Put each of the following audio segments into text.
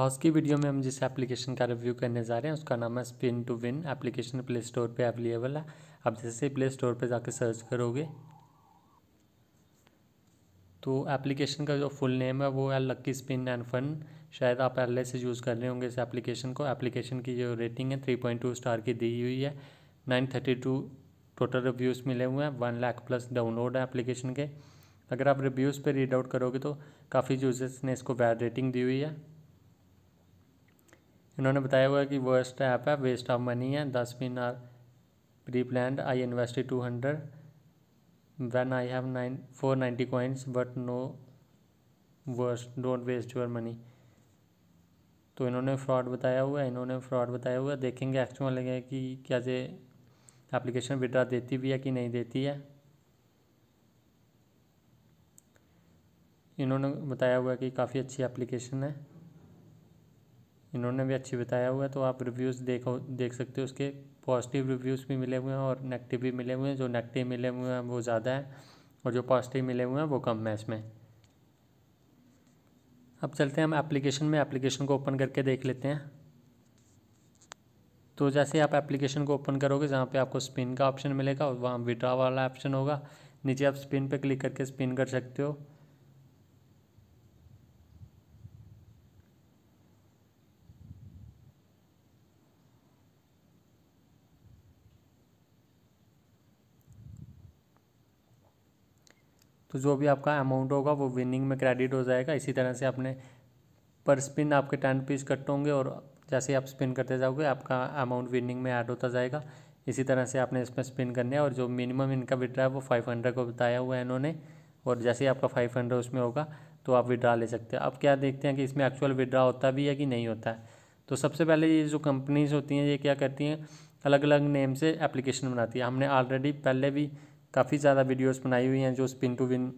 आज की वीडियो में हम जिस एप्लीकेशन का रिव्यू करने जा रहे हैं उसका नाम है spin to win application play store पे अवेलेबल है आप जैसे प्ले स्टोर पे जाके सर्च करोगे तो एप्लीकेशन का जो फुल नेम है वो है लक्की स्पिन एंड फन शायद आप पहले से यूज़ कर रहे होंगे इस एप्लीकेशन को एप्लीकेशन की जो रेटिंग है थ्री पॉइंट टू स्टार की दी हुई है nine thirty two total reviews मिले हुए हैं वन लाख प्लस डाउनलोड है एप्लीकेशन के अगर आप रिव्यूज़ पे रीड आउट करोगे तो काफ़ी यूजर्स ने इसको वैड रेटिंग दी हुई है इन्होंने बताया हुआ कि वर्स्ट ऐप है वेस्ट ऑफ मनी है this been are pre plan I invested two hundred when I have nine four ninety coins but no worst don't waste your money तो इन्होंने फ्रॉड बताया हुआ है इन्होंने फ्रॉड बताया हुआ है देखेंगे एक्चुअल लगे कि क्या से एप्लीकेशन विड्रा देती भी है कि नहीं देती है इन्होंने बताया हुआ कि काफ़ी अच्छी एप्लीकेशन है इन्होंने भी अच्छी बताया हुआ है तो आप रिव्यूज़ देखो देख सकते हो उसके पॉजिटिव रिव्यूज़ भी मिले हुए हैं और नेगेटिव भी मिले हुए हैं जो नेगेटिव मिले हुए हैं वो ज़्यादा है और जो पॉजिटिव मिले हुए हैं वो कम है इसमें अब चलते हैं हम एप्लीकेशन में एप्लीकेशन को ओपन करके देख लेते हैं तो जैसे आप एप्लीकेशन को ओपन करोगे जहाँ पे आपको स्पिन का ऑप्शन मिलेगा और वहाँ विड्रा वाला ऑप्शन होगा नीचे आप स्पिन पे क्लिक करके स्पिन कर सकते हो तो जो भी आपका अमाउंट होगा वो विनिंग में क्रेडिट हो जाएगा इसी तरह से आपने पर स्पिन आपके टेन पीस कट होंगे और जैसे आप स्पिन करते जाओगे आपका अमाउंट विनिंग में ऐड होता जाएगा इसी तरह से आपने इसमें स्पिन करने है और जो मिनिमम इनका विड्रा है वो फाइव हंड्रेड को बताया हुआ है इन्होंने और जैसे ही आपका फाइव हंड्रेड उसमें होगा तो आप विड्रा ले सकते हैं अब क्या देखते हैं कि इसमें एक्चुअल विड्रा होता भी है कि नहीं होता है तो सबसे पहले ये जो कंपनीज होती हैं ये क्या करती हैं अलग अलग नेम से एप्लीकेशन बनाती है हमने ऑलरेडी पहले भी काफ़ी ज़्यादा वीडियोस बनाई हुई हैं जो स्पिन टू विन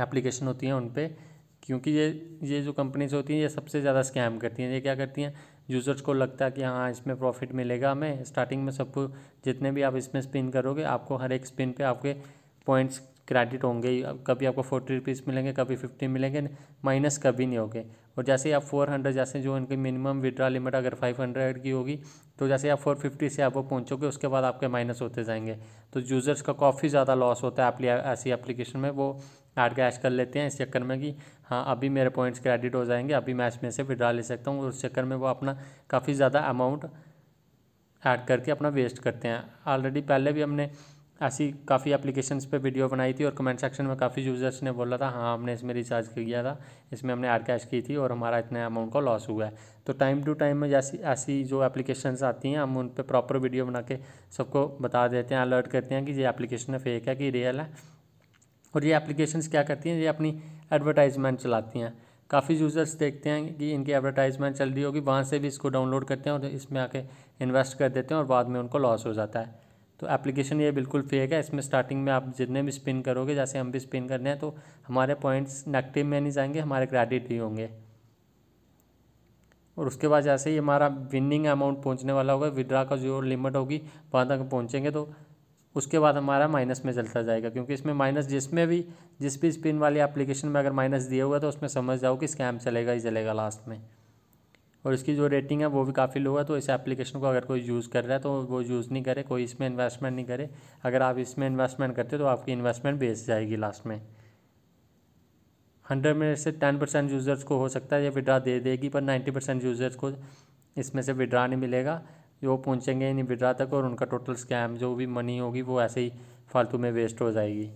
एप्लीकेशन होती हैं उन पर क्योंकि ये ये जो कंपनीज होती हैं ये सबसे ज़्यादा स्कैम करती हैं ये क्या करती हैं यूज़र्स को लगता है कि हाँ इसमें प्रॉफिट मिलेगा हमें स्टार्टिंग में सबको जितने भी आप इसमें स्पिन करोगे आपको हर एक स्पिन पर आपके पॉइंट्स क्रेडिट होंगे कभी आपको फोर्टी रुपीज़ मिलेंगे कभी फिफ्टी मिलेंगे माइनस कभी नहीं होंगे और जैसे आप फोर हंड्रेड जैसे जो इनकी मिनिमम विड्रा लिमिट अगर फाइव हंड्रेड की होगी तो जैसे आप फोर फिफ्टी से आप वो पहुँचोगे उसके बाद आपके माइनस होते जाएंगे तो यूज़र्स का काफ़ी ज़्यादा लॉस होता है ऐसी एप्लीकेशन में वो ऐड कैश कर लेते हैं इस चक्कर में कि हाँ अभी मेरे पॉइंट्स क्रेडिट हो जाएंगे अभी मैं इसमें से विड्रा ले सकता हूँ उस चक्कर में वो अपना काफ़ी ज़्यादा अमाउंट ऐड करके अपना वेस्ट करते हैं ऑलरेडी पहले भी हमने ऐसी काफ़ी एप्लीकेशंस पे वीडियो बनाई थी और कमेंट सेक्शन में काफ़ी यूज़र्स ने बोला था हाँ हमने इसमें रिचार्ज किया था इसमें हमने आर कैश की थी और हमारा इतना अमाउंट का लॉस हुआ है तो टाइम टू टाइम में जैसी ऐसी जो एप्लीकेशंस आती हैं हम उन पर प्रॉपर वीडियो बना के सबको बता देते हैं अलर्ट करते हैं कि ये एप्लीकेशन फेक है कि रियल है और ये एप्लीकेशन क्या करती हैं ये अपनी एडवर्टाइजमेंट चलाती हैं काफ़ी यूज़र्स देखते हैं कि इनकी एडवर्टाइजमेंट चल रही होगी वहाँ से भी इसको डाउनलोड करते हैं और इसमें आके इन्वेस्ट कर देते हैं और बाद में उनको लॉस हो जाता है तो एप्लीकेशन ये बिल्कुल फेक है इसमें स्टार्टिंग में आप जितने भी स्पिन करोगे जैसे हम भी स्पिन करने हैं तो हमारे पॉइंट्स नेगेटिव में नहीं जाएंगे हमारे क्रेडिट ही होंगे और उसके बाद जैसे ही हमारा विनिंग अमाउंट पहुंचने वाला होगा विड्रा का जो लिमिट होगी वहाँ तक पहुँचेंगे तो उसके बाद हमारा माइनस में चलता जाएगा क्योंकि इसमें माइनस जिसमें भी जिस भी स्पिन वाली एप्लीकेशन में अगर माइनस दिया हुआ है तो उसमें समझ जाओ कि स्कैम चलेगा ही चलेगा लास्ट में और इसकी जो रेटिंग है वो भी काफ़ी लो है तो इस एप्लीकेशन को अगर कोई यूज़ कर रहा है तो वो यूज़ नहीं करे कोई इसमें इन्वेस्टमेंट नहीं करे अगर आप इसमें इन्वेस्टमेंट करते हो तो आपकी इन्वेस्टमेंट बेच जाएगी लास्ट में हंड्रेड में से टेन परसेंट यूज़र्स को हो सकता है ये विड्रा दे देगी पर नाइन्टी परसेंट यूज़र्स को इसमें से विड्रा नहीं मिलेगा वो पहुँचेंगे नहीं विड्रा तक और उनका टोटल स्कैम जो भी मनी होगी वो ऐसे ही फालतू में वेस्ट हो जाएगी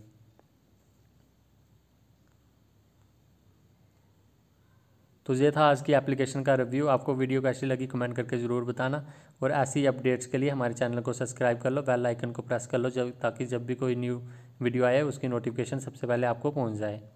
तो ये था आज की एप्लीकेशन का रिव्यू आपको वीडियो कैसी लगी कमेंट करके ज़रूर बताना और ऐसी अपडेट्स के लिए हमारे चैनल को सब्सक्राइब कर लो बेल आइकन को प्रेस कर लो जब ताकि जब भी कोई न्यू वीडियो आए उसकी नोटिफिकेशन सबसे पहले आपको पहुंच जाए